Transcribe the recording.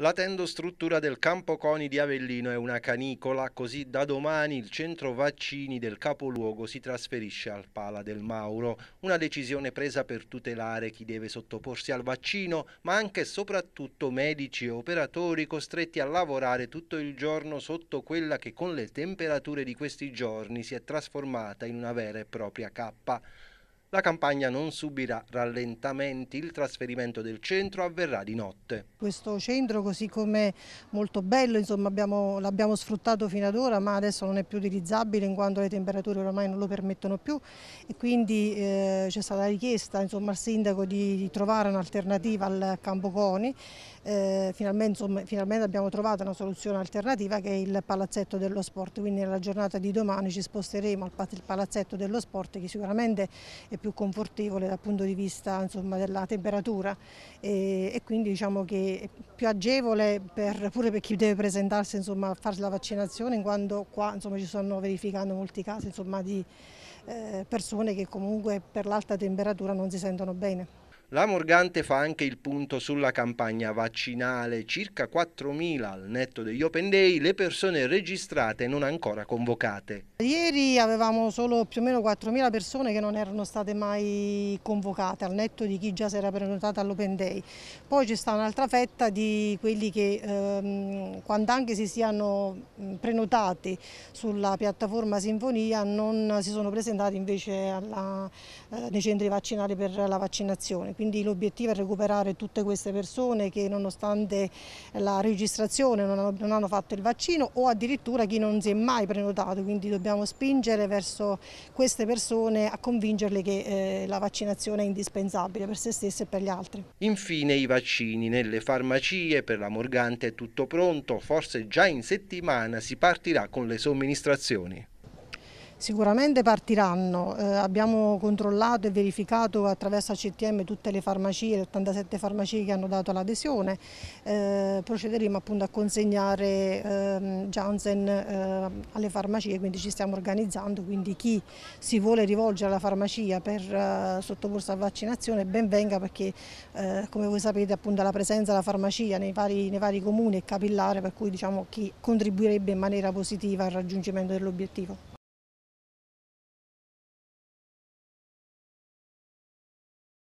La tendostruttura del Campo Coni di Avellino è una canicola, così da domani il centro vaccini del capoluogo si trasferisce al Pala del Mauro, una decisione presa per tutelare chi deve sottoporsi al vaccino, ma anche e soprattutto medici e operatori costretti a lavorare tutto il giorno sotto quella che con le temperature di questi giorni si è trasformata in una vera e propria cappa. La campagna non subirà rallentamenti, il trasferimento del centro avverrà di notte. Questo centro così come molto bello, l'abbiamo sfruttato fino ad ora ma adesso non è più utilizzabile in quanto le temperature ormai non lo permettono più e quindi eh, c'è stata la richiesta insomma, al sindaco di, di trovare un'alternativa al campo Coni, eh, finalmente, insomma, finalmente abbiamo trovato una soluzione alternativa che è il palazzetto dello sport, quindi nella giornata di domani ci sposteremo al palazzetto dello sport che sicuramente è più confortevole dal punto di vista insomma, della temperatura e, e, quindi diciamo che è più agevole per, pure per chi deve presentarsi insomma, a farsi la vaccinazione in quanto qua insomma, ci stanno verificando molti casi insomma, di eh, persone che comunque per l'alta temperatura non si sentono bene. La Morgante fa anche il punto sulla campagna vaccinale, circa 4.000 al netto degli Open Day le persone registrate non ancora convocate. Ieri avevamo solo più o meno 4.000 persone che non erano state mai convocate al netto di chi già si era prenotata all'Open Day. Poi c'è stata un'altra fetta di quelli che ehm, quando anche si siano prenotati sulla piattaforma Sinfonia non si sono presentati invece alla, eh, nei centri vaccinali per la vaccinazione quindi l'obiettivo è recuperare tutte queste persone che nonostante la registrazione non hanno, non hanno fatto il vaccino o addirittura chi non si è mai prenotato, quindi dobbiamo spingere verso queste persone a convincerle che eh, la vaccinazione è indispensabile per se stesse e per gli altri. Infine i vaccini nelle farmacie, per la Morgante è tutto pronto, forse già in settimana si partirà con le somministrazioni. Sicuramente partiranno, eh, abbiamo controllato e verificato attraverso CTM tutte le farmacie, le 87 farmacie che hanno dato l'adesione, eh, procederemo appunto a consegnare ehm, eh, Janssen alle farmacie, quindi ci stiamo organizzando, quindi chi si vuole rivolgere alla farmacia per eh, sottoporsi a vaccinazione ben venga perché eh, come voi sapete appunto la presenza della farmacia nei vari, nei vari comuni è capillare per cui diciamo chi contribuirebbe in maniera positiva al raggiungimento dell'obiettivo.